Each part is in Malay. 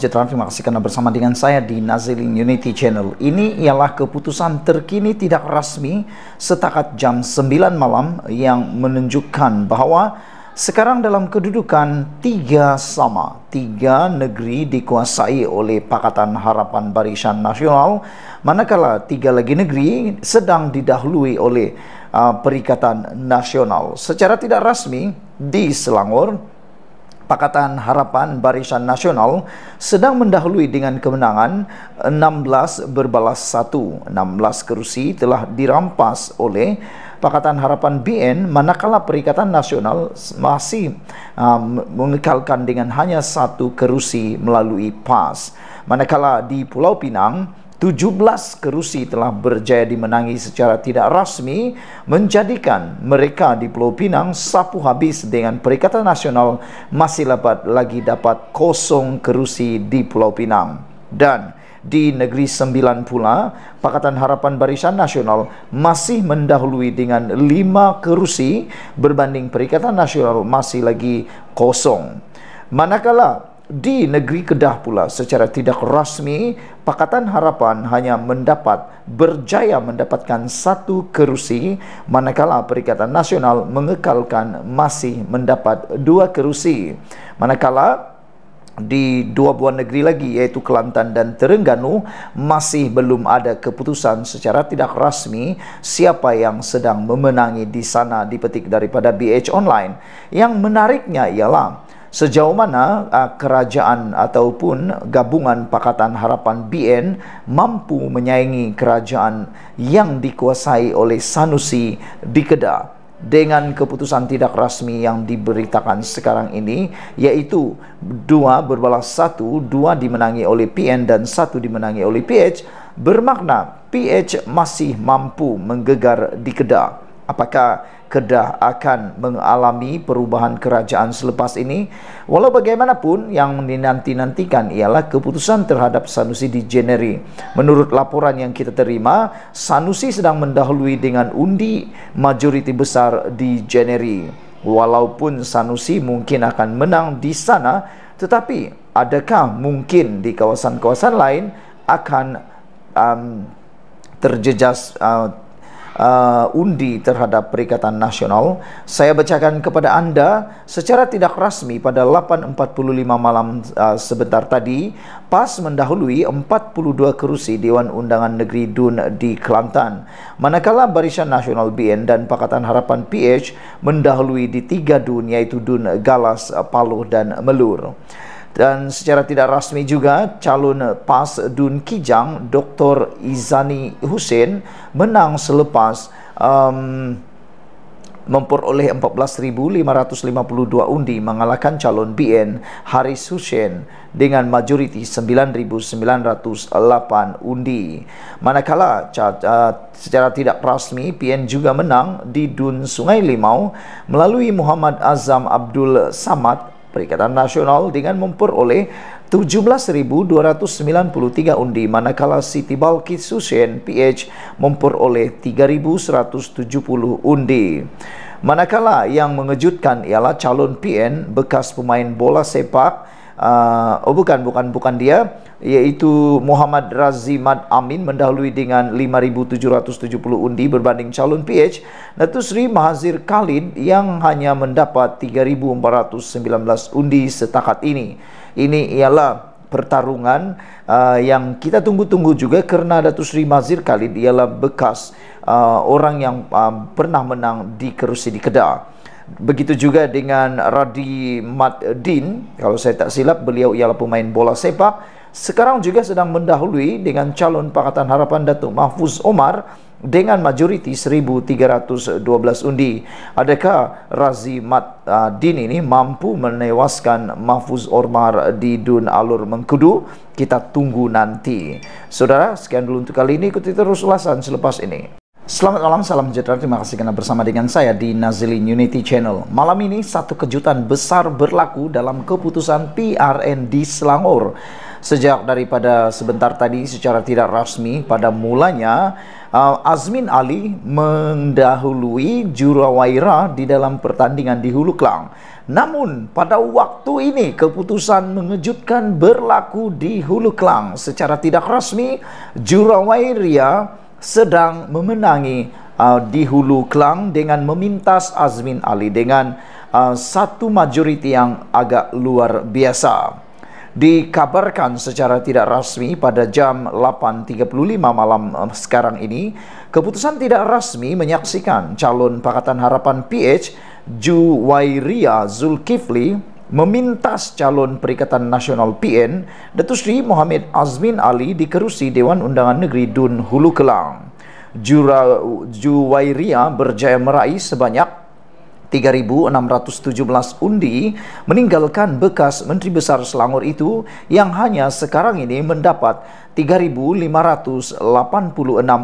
sejahtera. Terima kasih kerana bersama dengan saya di Nazilin Unity Channel. Ini ialah keputusan terkini tidak rasmi setakat jam 9 malam yang menunjukkan bahawa sekarang dalam kedudukan tiga sama, tiga negeri dikuasai oleh Pakatan Harapan Barisan Nasional manakala tiga lagi negeri sedang didahului oleh uh, Perikatan Nasional. Secara tidak rasmi di Selangor, Pakatan Harapan Barisan Nasional sedang mendahului dengan kemenangan 16 berbalas 1. 16 kerusi telah dirampas oleh Pakatan Harapan BN manakala Perikatan Nasional masih um, mengekalkan dengan hanya satu kerusi melalui PAS. Manakala di Pulau Pinang, 17 kerusi telah berjaya dimenangi secara tidak rasmi menjadikan mereka di Pulau Pinang sapu habis dengan Perikatan Nasional masih lebat lagi dapat kosong kerusi di Pulau Pinang dan di Negeri Sembilan pula, Pakatan Harapan Barisan Nasional masih mendahului dengan lima kerusi berbanding Perikatan Nasional masih lagi kosong. Manakala di negeri Kedah pula secara tidak rasmi Pakatan Harapan hanya mendapat berjaya mendapatkan satu kerusi manakala Perikatan Nasional mengekalkan masih mendapat dua kerusi manakala di dua buah negeri lagi iaitu Kelantan dan Terengganu masih belum ada keputusan secara tidak rasmi siapa yang sedang memenangi di sana dipetik daripada BH Online yang menariknya ialah sejauh mana uh, kerajaan ataupun gabungan Pakatan Harapan BN mampu menyaingi kerajaan yang dikuasai oleh Sanusi di Kedah dengan keputusan tidak rasmi yang diberitakan sekarang ini yaitu dua berbalas satu, dua dimenangi oleh PN dan satu dimenangi oleh PH bermakna PH masih mampu menggegar di Kedah. Apakah Kedah akan mengalami perubahan kerajaan selepas ini. Walau bagaimanapun, yang dinanti-nantikan ialah keputusan terhadap Sanusi di Jeneri. Menurut laporan yang kita terima, Sanusi sedang mendahului dengan undi majoriti besar di Jeneri. Walaupun Sanusi mungkin akan menang di sana, tetapi adakah mungkin di kawasan-kawasan lain akan um, terjejas uh, uh, undi terhadap Perikatan Nasional. Saya bacakan kepada anda secara tidak rasmi pada 8.45 malam uh, sebentar tadi pas mendahului 42 kerusi Dewan Undangan Negeri DUN di Kelantan. Manakala Barisan Nasional BN dan Pakatan Harapan PH mendahului di tiga DUN yaitu DUN Galas, Paloh dan Melur dan secara tidak rasmi juga calon PAS Dun Kijang Dr. Izani Hussein menang selepas um, memperoleh 14552 undi mengalahkan calon BN Haris Hussein dengan majoriti 9908 undi. Manakala secara tidak rasmi PN juga menang di Dun Sungai Limau melalui Muhammad Azam Abdul Samad Perikatan Nasional dengan memperoleh 17,293 undi manakala City Balkis Hussein PH memperoleh 3,170 undi. Manakala yang mengejutkan ialah calon PN bekas pemain bola sepak Uh, oh bukan bukan bukan dia iaitu Muhammad Razimat Amin mendahului dengan 5,770 undi berbanding calon PH Datuk Seri Mahazir Khalid yang hanya mendapat 3,419 undi setakat ini ini ialah pertarungan uh, yang kita tunggu-tunggu juga kerana Datuk Seri Mahazir Khalid ialah bekas uh, orang yang uh, pernah menang di kerusi di Kedah Begitu juga dengan Radi Mat Din Kalau saya tak silap beliau ialah pemain bola sepak sekarang juga sedang mendahului dengan calon Pakatan Harapan Datuk Mahfuz Omar dengan majoriti 1312 undi. Adakah Razi Mat ah, Din ini mampu menewaskan Mahfuz Omar di Dun Alur Mengkudu? Kita tunggu nanti. Saudara, sekian dulu untuk kali ini. Ikuti terus ulasan selepas ini. Selamat malam, salam sejahtera. Terima kasih karena bersama dengan saya di Nazilin Unity Channel. Malam ini satu kejutan besar berlaku dalam keputusan PRN di Selangor sejak daripada sebentar tadi secara tidak rasmi pada mulanya uh, Azmin Ali mendahului Jurawaira di dalam pertandingan di Hulu Klang. Namun pada waktu ini keputusan mengejutkan berlaku di Hulu Klang secara tidak rasmi Jurawaira sedang memenangi uh, di Hulu Klang dengan memintas Azmin Ali dengan uh, satu majoriti yang agak luar biasa dikabarkan secara tidak rasmi pada jam 8.35 malam eh, sekarang ini, keputusan tidak rasmi menyaksikan calon Pakatan Harapan PH, Juwairia Zulkifli, memintas calon Perikatan Nasional PN, Datuk Sri Muhammad Azmin Ali di kerusi Dewan Undangan Negeri Dun Hulu Kelang. Jura Juwairia berjaya meraih sebanyak 3617 undi meninggalkan bekas menteri besar Selangor itu yang hanya sekarang ini mendapat 3586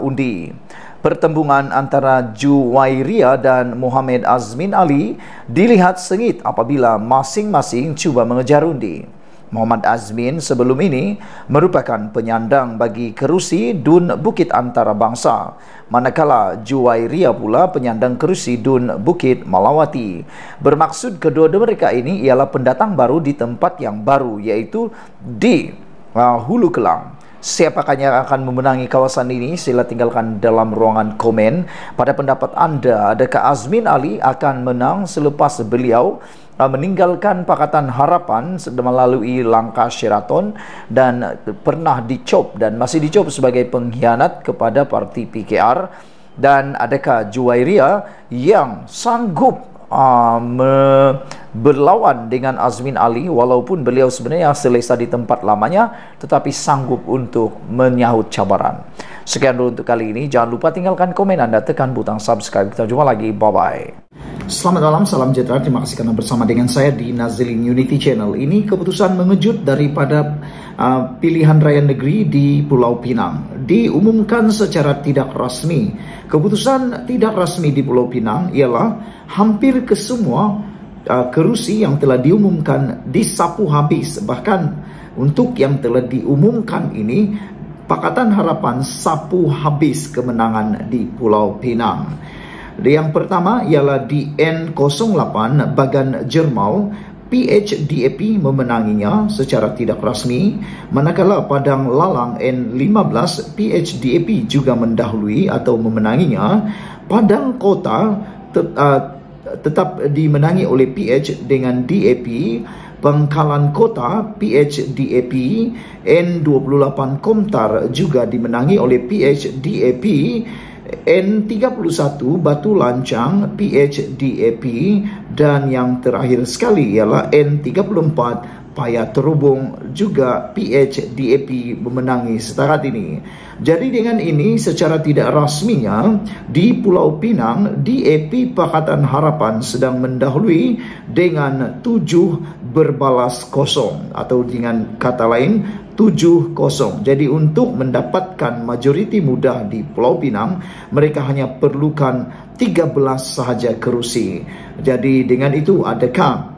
undi. Pertembungan antara Ju Wairia dan Muhammad Azmin Ali dilihat sengit apabila masing-masing cuba mengejar undi. Muhammad Azmin sebelum ini merupakan penyandang bagi kerusi Dun Bukit Antarabangsa manakala Juwairia pula penyandang kerusi Dun Bukit Malawati. Bermaksud kedua-dua mereka ini ialah pendatang baru di tempat yang baru iaitu di uh, Hulu Kelang siapakah yang akan memenangi kawasan ini sila tinggalkan dalam ruangan komen pada pendapat anda adakah Azmin Ali akan menang selepas beliau uh, meninggalkan Pakatan Harapan melalui langkah Sheraton dan pernah dicop dan masih dicop sebagai pengkhianat kepada parti PKR dan adakah Juwairia yang sanggup Ah, berlawan dengan Azmin Ali walaupun beliau sebenarnya selesa di tempat lamanya tetapi sanggup untuk menyahut cabaran. Sekian dulu untuk kali ini. Jangan lupa tinggalkan komen Anda, tekan butang subscribe. Kita jumpa lagi. Bye-bye. Selamat malam, salam sejahtera. Terima kasih karena bersama dengan saya di Nazilin Unity Channel. Ini keputusan mengejut daripada uh, pilihan raya negeri di Pulau Pinang. Diumumkan secara tidak resmi. Keputusan tidak resmi di Pulau Pinang ialah hampir ke semua uh, kerusi yang telah diumumkan disapu habis. Bahkan untuk yang telah diumumkan ini Pakatan Harapan sapu habis kemenangan di Pulau Pinang. Yang pertama ialah di N08 Bagan Jermau, PHDAP memenanginya secara tidak rasmi, manakala Padang Lalang N15 PHDAP juga mendahului atau memenanginya. Padang Kota ah, tetap dimenangi oleh PH dengan DAP Pengkalan Kota PHDAP N28 Komtar juga dimenangi oleh PHDAP N31 Batu Lancang PHDAP dan yang terakhir sekali ialah N34 payah terhubung juga PH DAP memenangi setakat ini. Jadi dengan ini secara tidak rasminya di Pulau Pinang DAP Pakatan Harapan sedang mendahului dengan tujuh berbalas kosong atau dengan kata lain tujuh kosong. Jadi untuk mendapatkan majoriti mudah di Pulau Pinang mereka hanya perlukan 13 sahaja kerusi. Jadi dengan itu adakah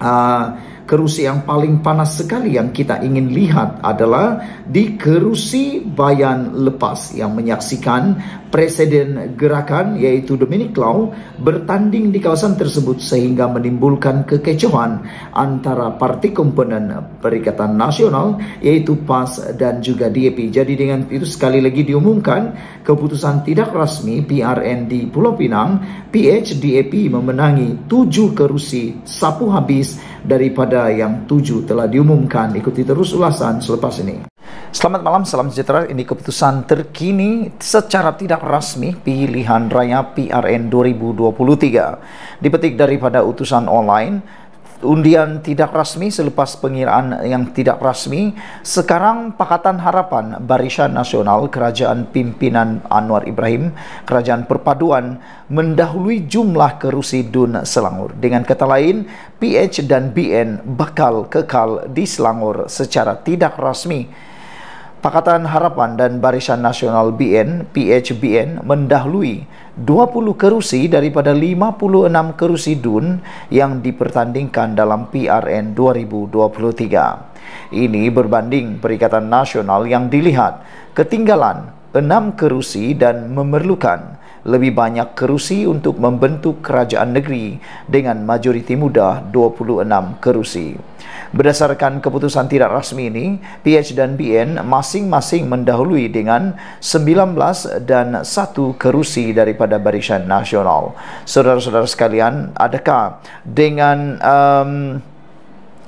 uh, kerusi yang paling panas sekali yang kita ingin lihat adalah di kerusi bayan lepas yang menyaksikan presiden gerakan yaitu Dominic Lau bertanding di kawasan tersebut sehingga menimbulkan kekecohan antara parti komponen Perikatan Nasional yaitu PAS dan juga DAP. Jadi dengan itu sekali lagi diumumkan keputusan tidak rasmi PRN di Pulau Pinang, PH DAP memenangi tujuh kerusi sapu habis daripada yang tujuh telah diumumkan. Ikuti terus ulasan selepas ini. Selamat malam, salam sejahtera. Ini keputusan terkini secara tidak rasmi pilihan raya PRN 2023. Dipetik daripada utusan online undian tidak rasmi selepas pengiraan yang tidak rasmi sekarang Pakatan Harapan Barisan Nasional Kerajaan Pimpinan Anwar Ibrahim Kerajaan Perpaduan mendahului jumlah kerusi DUN Selangor dengan kata lain PH dan BN bakal kekal di Selangor secara tidak rasmi Pakatan Harapan dan Barisan Nasional BN PHBN mendahului 20 kerusi daripada 56 kerusi DUN yang dipertandingkan dalam PRN 2023. Ini berbanding Perikatan Nasional yang dilihat ketinggalan 6 kerusi dan memerlukan lebih banyak kerusi untuk membentuk kerajaan negeri dengan majoriti muda 26 kerusi. Berdasarkan keputusan tidak rasmi ini, PH dan BN masing-masing mendahului dengan 19 dan 1 kerusi daripada Barisan Nasional. Saudara-saudara sekalian, adakah dengan um,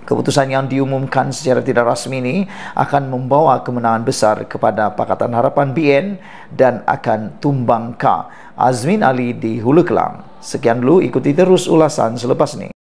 Keputusan yang diumumkan secara tidak rasmi ini akan membawa kemenangan besar kepada Pakatan Harapan BN dan akan tumbang K. Azmin Ali di Hulu Kelang. Sekian dulu, ikuti terus ulasan selepas ini.